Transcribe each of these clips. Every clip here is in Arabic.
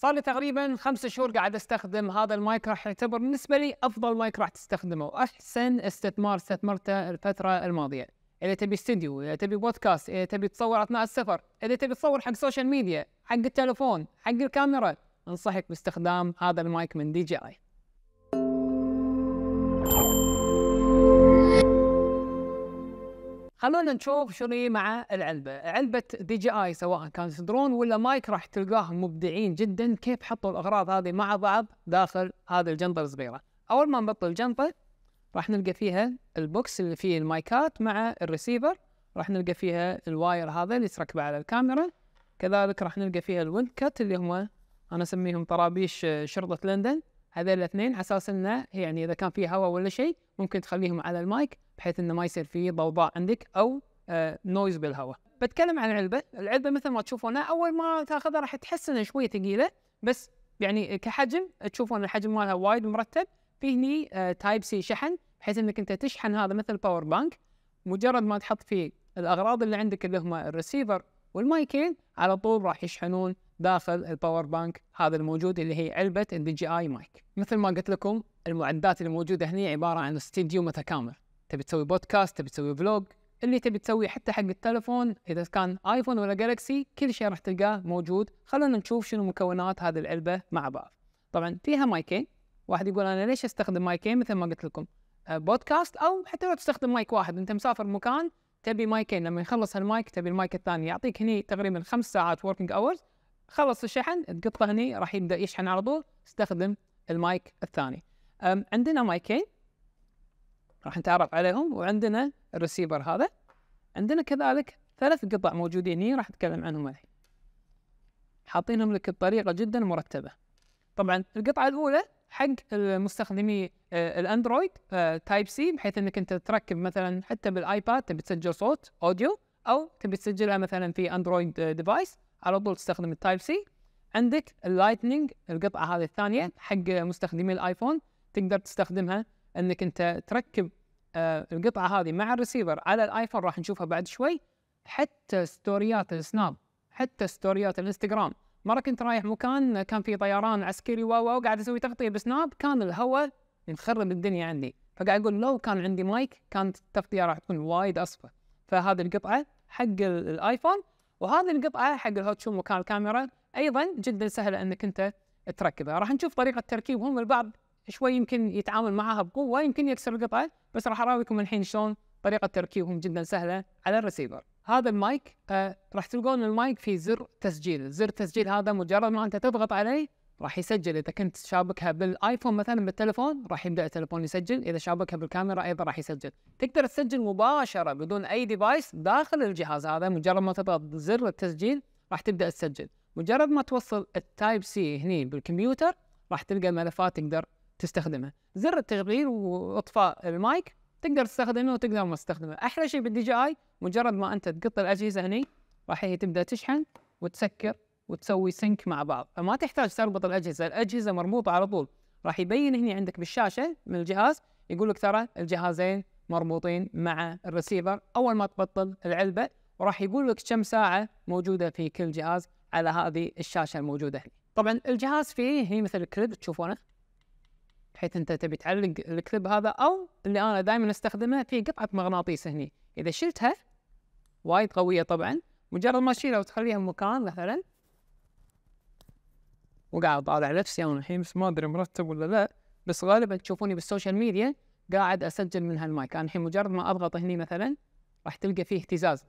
صار لي تقريبا خمس شهور قاعد استخدم هذا المايك راح يعتبر بالنسبه لي افضل مايك راح تستخدمه واحسن استثمار استثمرته الفتره الماضيه اذا تبي استديو اذا تبي بودكاست اذا تبي تصور اثناء السفر اذا تبي تصور حق السوشيال ميديا حق التلفون حق الكاميرا انصحك باستخدام هذا المايك من دي جي اي خلونا نشوف شنو مع العلبه، علبه دي جي اي سواء كان درون ولا مايك راح تلقاهم مبدعين جدا كيف حطوا الاغراض هذه مع بعض داخل هذه الجنطه الصغيره، اول ما نبطل الجنطه راح نلقى فيها البوكس اللي فيه المايكات مع الريسيفر، راح نلقى فيها الواير هذا اللي تركبه على الكاميرا، كذلك راح نلقى فيها الويند كات اللي هم انا اسميهم طرابيش آه، شرطه لندن، هذول الاثنين على اساس انه يعني اذا كان في هواء ولا شيء ممكن تخليهم على المايك بحيث انه ما يصير فيه ضوضاء عندك او نويز آه، بالهواء بتكلم عن علبه العلبه مثل ما تشوفونها اول ما تاخذها راح تحس انها شويه ثقيله بس يعني كحجم تشوفون الحجم مالها وايد مرتب في هني تايب آه، سي شحن بحيث انك انت تشحن هذا مثل باور بانك مجرد ما تحط فيه الاغراض اللي عندك اللي هم الريسيفر والمايكين على طول راح يشحنون داخل الباور بانك هذا الموجود اللي هي علبه الدي جي اي مايك مثل ما قلت لكم المعدات الموجوده هنا عباره عن استديو متكامل تبي تسوي بودكاست تبي تسوي فلوج اللي تبي تسويه حتى حق التلفون اذا كان ايفون ولا جالكسي كل شيء راح تلقاه موجود خلونا نشوف شنو مكونات هذه العلبه مع بعض طبعا فيها مايكين واحد يقول انا ليش استخدم مايكين مثل ما قلت لكم آه، بودكاست او حتى لو تستخدم مايك واحد انت مسافر مكان تبي مايكين لما يخلص هالمايك تبي المايك الثاني يعطيك هني تقريبا خمس ساعات وركينج اورز خلص الشحن تقطه هني راح يبدا يشحن على طول استخدم المايك الثاني عندنا مايكين راح نتعرف عليهم وعندنا الريسيفر هذا عندنا كذلك ثلاث قطع موجودين هنا راح اتكلم عنهم الحين حاطينهم لك بطريقه جدا مرتبه طبعا القطعه الاولى حق المستخدمي آه، الاندرويد آه، تايب سي بحيث انك انت تركب مثلا حتى بالايباد تبي تسجل صوت اوديو او تبي تسجلها مثلا في اندرويد ديفايس آه، على طول تستخدم التايب سي عندك اللايتنينج القطعه هذه الثانيه حق مستخدمي الايفون تقدر تستخدمها انك انت تركب آه، القطعه هذه مع الريسيفر على الايفون راح نشوفها بعد شوي حتى ستوريات السناب حتى ستوريات الانستغرام مره كنت رايح مكان كان في طيران عسكري واو واو قاعد اسوي تغطيه بسناب كان الهواء يخرب الدنيا عندي فقاعد اقول لو كان عندي مايك كانت التغطيه راح تكون وايد اصفى فهذه القطعه حق الايفون وهذه القطعه حق الهوت شو مكان الكاميرا ايضا جدا سهله انك انت تركبها راح نشوف طريقه تركيبهم البعض شوي يمكن يتعامل معها بقوه يمكن يكسر القطعه بس راح اراويكم الحين شلون طريقه تركيبهم جدا سهله على الريسيفر هذا المايك آه راح تلقون المايك في زر تسجيل زر التسجيل هذا مجرد ما انت تضغط عليه راح يسجل اذا كنت شابكها بالايفون مثلا بالتليفون راح يبدا التليفون يسجل اذا شابكها بالكاميرا ايضا راح يسجل تقدر تسجل مباشره بدون اي ديفايس داخل الجهاز هذا مجرد ما تضغط زر التسجيل راح تبدا تسجل مجرد ما توصل التايب سي هني بالكمبيوتر راح تلقى ملفات تقدر تستخدمه زر التغيير واطفاء المايك تقدر تستخدمه وتقدر ما تستخدمه احلى شيء بالدي جي اي مجرد ما انت تقط الاجهزه هني راح هي تبدا تشحن وتسكر وتسوي سينك مع بعض فما تحتاج تربط الاجهزه الاجهزه مربوطه على طول راح يبين هني عندك بالشاشه من الجهاز يقول لك ترى الجهازين مربوطين مع الريسيفر اول ما تبطل العلبه وراح يقول لك كم ساعه موجوده في كل جهاز على هذه الشاشه الموجوده هنا طبعا الجهاز فيه هي مثل الكليب تشوفونه بحيث انت تبي تعلق الكليب هذا او اللي انا دائما استخدمه في قطعه مغناطيس هني اذا شلتها وايد قويه طبعا مجرد ما تشيلها وتخليها مكان مثلا وقاعد طالع نفسي انا الحين بس ما ادري مرتب ولا لا بس غالبا تشوفوني بالسوشيال ميديا قاعد اسجل من هالمايك انا الحين مجرد ما اضغط هني مثلا راح تلقى فيه اهتزاز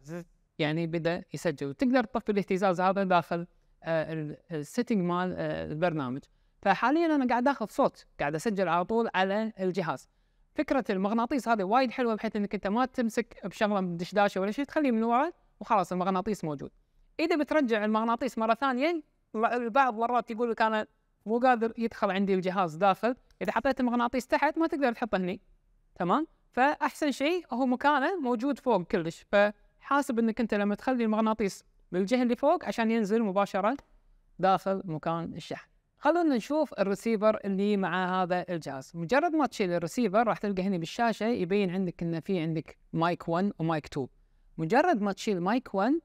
يعني بدا يسجل وتقدر تطفي الاهتزاز هذا داخل آه، السيتنج مال آه، البرنامج فحاليا انا قاعد اخذ صوت قاعد اسجل على طول على الجهاز فكره المغناطيس هذه وايد حلوه بحيث انك انت ما تمسك بشغله دشداشه ولا شيء تخليه من ورا وخلاص المغناطيس موجود اذا بترجع المغناطيس مره ثانيه البعض مرات يقول لك انا مو قادر يدخل عندي الجهاز داخل اذا حطيت المغناطيس تحت ما تقدر تحطه هني تمام فاحسن شيء هو مكانه موجود فوق كلش فحاسب انك انت لما تخلي المغناطيس بالجهه اللي فوق عشان ينزل مباشره داخل مكان الشحن خلونا نشوف الرسيفر اللي مع هذا الجهاز مجرد ما تشيل الرسيفر راح تلقى هنا بالشاشه يبين عندك ان في عندك مايك 1 ومايك 2 مجرد ما تشيل مايك 1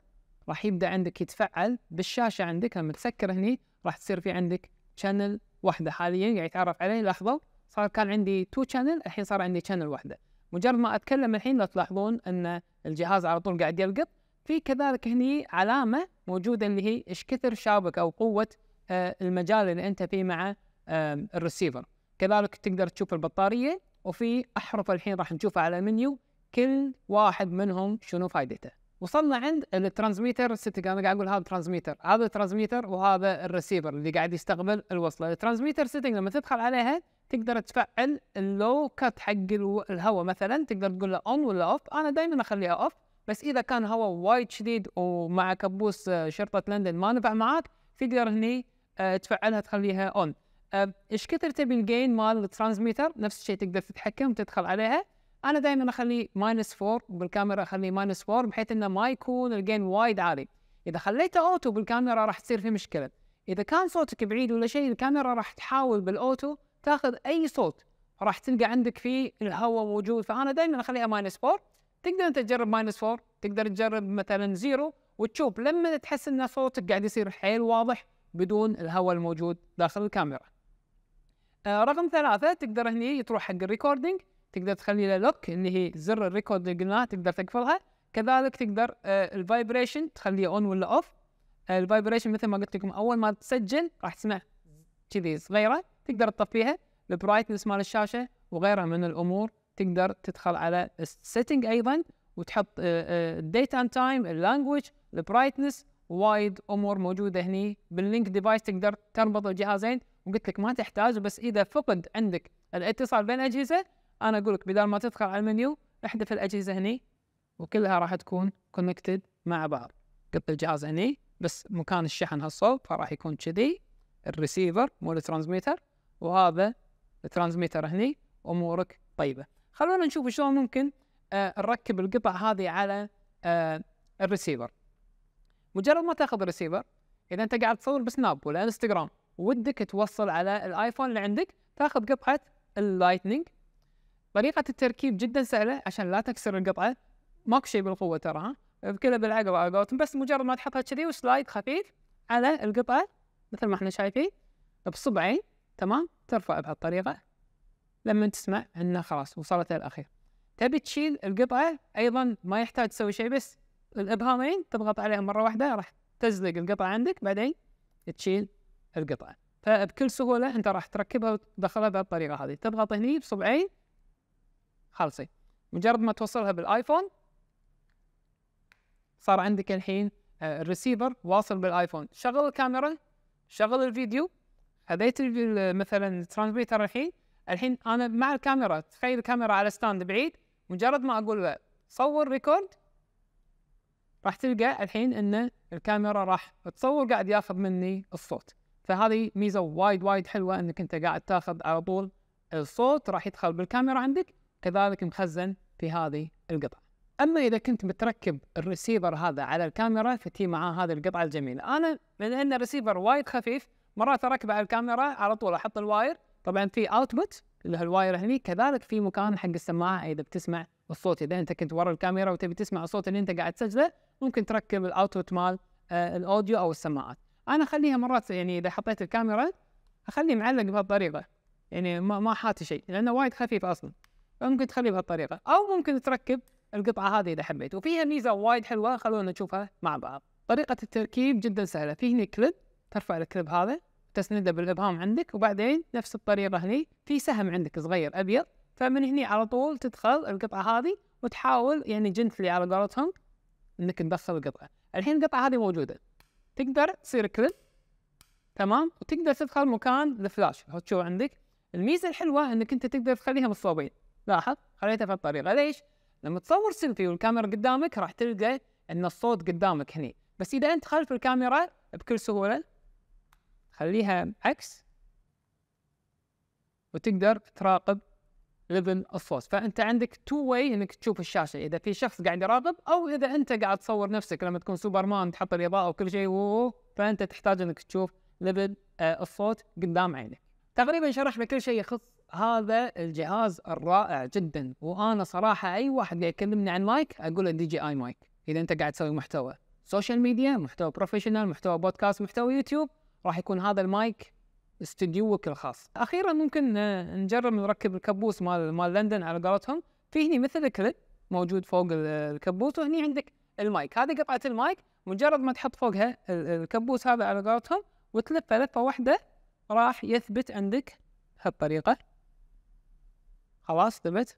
راح يبدا عندك يتفعل بالشاشه عندك لما تسكر هنا راح تصير في عندك شانل واحده حاليا قاعد يعني يتعرف عليه لاحظوا صار كان عندي 2 شانل الحين صار عندي شانل واحده مجرد ما اتكلم الحين لو تلاحظون ان الجهاز على طول قاعد يلقط في كذلك هني علامه موجوده اللي هي ايش كثر شابك او قوه آه، المجال اللي انت فيه مع الريسيفر كذلك تقدر تشوف البطاريه وفي احرف الحين راح نشوفها على المنيو كل واحد منهم شنو فائدته وصلنا عند الترانزميتر ست انا قاعد اقول هذا ترانزميتر هذا الترانزميتر وهذا الريسيفر اللي قاعد يستقبل الوصله الترانزميتر سيتنج لما تدخل عليها تقدر تفعل اللو كات حق الهواء مثلا تقدر تقول له اون ولا اوف انا دائما اخليها اوف بس اذا كان هواء وايد شديد ومع كبوس آه، شرطه لندن ما نفع معاك تقدر هني آه، تفعلها تخليها اون آه، ايش كثر تبي الجين مال الترانزميتر نفس الشيء تقدر تتحكم تدخل عليها انا دائما اخليه ماينس 4 بالكاميرا اخليه ماينس 4 بحيث انه ما يكون الجين وايد عالي اذا خليته اوتو بالكاميرا راح تصير في مشكله اذا كان صوتك بعيد ولا شيء الكاميرا راح تحاول بالاوتو تاخذ اي صوت راح تلقى عندك فيه الهواء موجود فانا دائما اخليها ماينس 4 تقدر انت تجرب ماينس 4 تقدر تجرب مثلا زيرو وتشوف لما تحس ان صوتك قاعد يصير حيل واضح بدون الهواء الموجود داخل الكاميرا آه، رقم ثلاثة تقدر هني تروح حق الريكوردينج تقدر تخلي له لوك اللي هي زر الريكورد اللي قلناه تقدر تقفلها كذلك تقدر آه، الفايبريشن تخليه اون ولا اوف آه، الفايبريشن مثل ما قلت لكم اول ما تسجل راح تسمع كذي صغيره تقدر تطفيها البرايتنس مال الشاشه وغيرها من الامور تقدر تدخل على السيتنج ايضا وتحط الديت اند تايم اللانجوج البرايتنس وايد امور موجوده هني باللينك ديفايس تقدر تربط الجهازين وقلت لك ما تحتاج بس اذا فقد عندك الاتصال بين الاجهزه انا اقول لك بدال ما تدخل على المنيو احذف الاجهزه هني وكلها راح تكون كونكتد مع بعض قلت الجهاز هني بس مكان الشحن هالصوب فراح يكون كذي الريسيفر مو الترانزميتر وهذا الترانزميتر هني امورك طيبه خلونا نشوف شلون ممكن آه، نركب القطع هذه على آه، الريسيفر مجرد ما تاخذ الريسيفر اذا انت قاعد تصور بسناب ولا انستغرام ودك توصل على الايفون اللي عندك تاخذ قطعه اللايتنينج طريقه التركيب جدا سهله عشان لا تكسر القطعه ماكو شيء بالقوه ترى ها كله بالعقل على قولتهم بس مجرد ما تحطها كذي وسلايد خفيف على القطعه مثل ما احنا شايفين بصبعين تمام ترفع بهالطريقه لما تسمع انه خلاص وصلت للاخير تبي تشيل القطعه ايضا ما يحتاج تسوي شيء بس الابهامين إيه؟ تضغط عليهم مره واحده راح تزلق القطعه عندك بعدين تشيل القطعه فبكل سهوله انت راح تركبها وتدخلها بهالطريقه هذه تضغط هني بصبعين خلصي مجرد ما توصلها بالايفون صار عندك الحين آه، الريسيفر واصل بالايفون شغل الكاميرا شغل الفيديو خذيت مثلا الترانسميتر الحين الحين انا مع الكاميرا تخيل الكاميرا على ستاند بعيد مجرد ما اقول له صور ريكورد راح تلقى الحين ان الكاميرا راح تصور قاعد ياخذ مني الصوت فهذه ميزه وايد وايد حلوه انك انت قاعد تاخذ على طول الصوت راح يدخل بالكاميرا عندك كذلك مخزن في هذه القطعه اما اذا كنت متركب الريسيفر هذا على الكاميرا فتي معاه هذه القطعه الجميله انا من ان الريسيفر وايد خفيف مرات اركبه على الكاميرا على طول احط الواير طبعا في اوتبوت اللي هو الواير هني كذلك في مكان حق السماعه اذا بتسمع الصوت اذا انت كنت ورا الكاميرا وتبي تسمع الصوت اللي انت قاعد تسجله ممكن تركب الاوتبوت مال آه، الاوديو او السماعات انا اخليها مرات يعني اذا حطيت الكاميرا اخليه معلق بهالطريقه يعني ما ما حاتي شيء لانه وايد خفيف اصلا فممكن تخليه بهالطريقه او ممكن تركب القطعه هذه اذا حبيت وفيها ميزه وايد حلوه خلونا نشوفها مع بعض طريقه التركيب جدا سهله في هنا كليب ترفع الكليب هذا تسنده بالابهام عندك وبعدين نفس الطريقه هني في سهم عندك صغير ابيض فمن هني على طول تدخل القطعه هذه وتحاول يعني جنتلي على قولتهم انك تدخل القطعه الحين القطعه هذه موجوده تقدر تصير كلب تمام وتقدر تدخل مكان الفلاش تشوف عندك الميزه الحلوه انك انت تقدر تخليها بالصوبين لاحظ خليتها في الطريقه ليش لما تصور سيلفي والكاميرا قدامك راح تلقى ان الصوت قدامك هني بس اذا انت خلف الكاميرا بكل سهوله خليها عكس وتقدر تراقب ليفل اوف فوز فانت عندك تو واي انك تشوف الشاشه اذا في شخص قاعد يراقب او اذا انت قاعد تصور نفسك لما تكون سوبرمان تحط الاضاءه وكل شيء فانت تحتاج انك تشوف ليفل آه، الصوت قدام عينك تقريبا شرحنا كل شيء يخص هذا الجهاز الرائع جدا وانا صراحه اي واحد قاعد يكلمني عن مايك اقول له دي جي اي مايك اذا انت قاعد تسوي محتوى سوشيال ميديا محتوى بروفيشنال محتوى بودكاست محتوى يوتيوب راح يكون هذا المايك استديوك الخاص اخيرا ممكن آه، نجرب نركب الكبوس مال مال لندن على قولتهم في هني مثل كليب موجود فوق الكبوس وهني عندك المايك هذه قطعه المايك مجرد ما تحط فوقها الكبوس هذا على قولتهم وتلفه لفه واحده راح يثبت عندك هالطريقه خلاص ثبت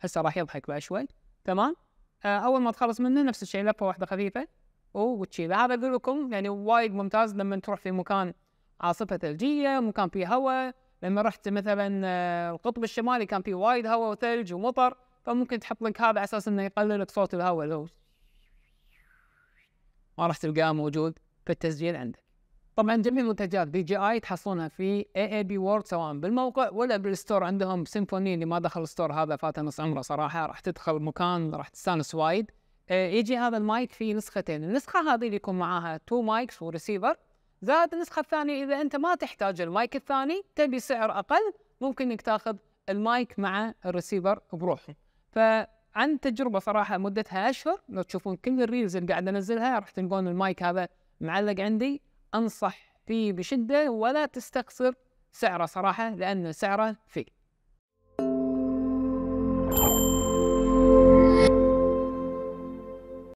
هسه راح يضحك بعد شوي تمام آه، اول ما تخلص منه نفس الشيء لفه واحده خفيفه وتشيله هذا اقول لكم يعني وايد ممتاز لما تروح في مكان عاصفه ثلجيه مكان في هواء لما رحت مثلا آه، القطب الشمالي كان في وايد هواء وثلج ومطر فممكن تحط لك هذا على اساس انه يقلل لك صوت الهواء لو ما راح تلقاه موجود في التسجيل عندك. طبعا جميع منتجات بي جي اي تحصلونها في اي اي بي وورد سواء بالموقع ولا بالستور عندهم سيمفوني اللي ما دخل الستور هذا فاته نص عمره صراحه راح تدخل مكان راح تستانس وايد. آه، يجي هذا المايك في نسختين، النسخه هذه اللي يكون معاها تو مايكس وريسيفر زائد النسخه الثانيه اذا انت ما تحتاج المايك الثاني تبي سعر اقل ممكن انك تاخذ المايك مع الريسيفر بروحه فعن تجربه صراحه مدتها اشهر لو تشوفون كل الريلز اللي قاعد انزلها راح تلقون المايك هذا معلق عندي انصح فيه بشده ولا تستخسر سعره صراحه لان سعره فيه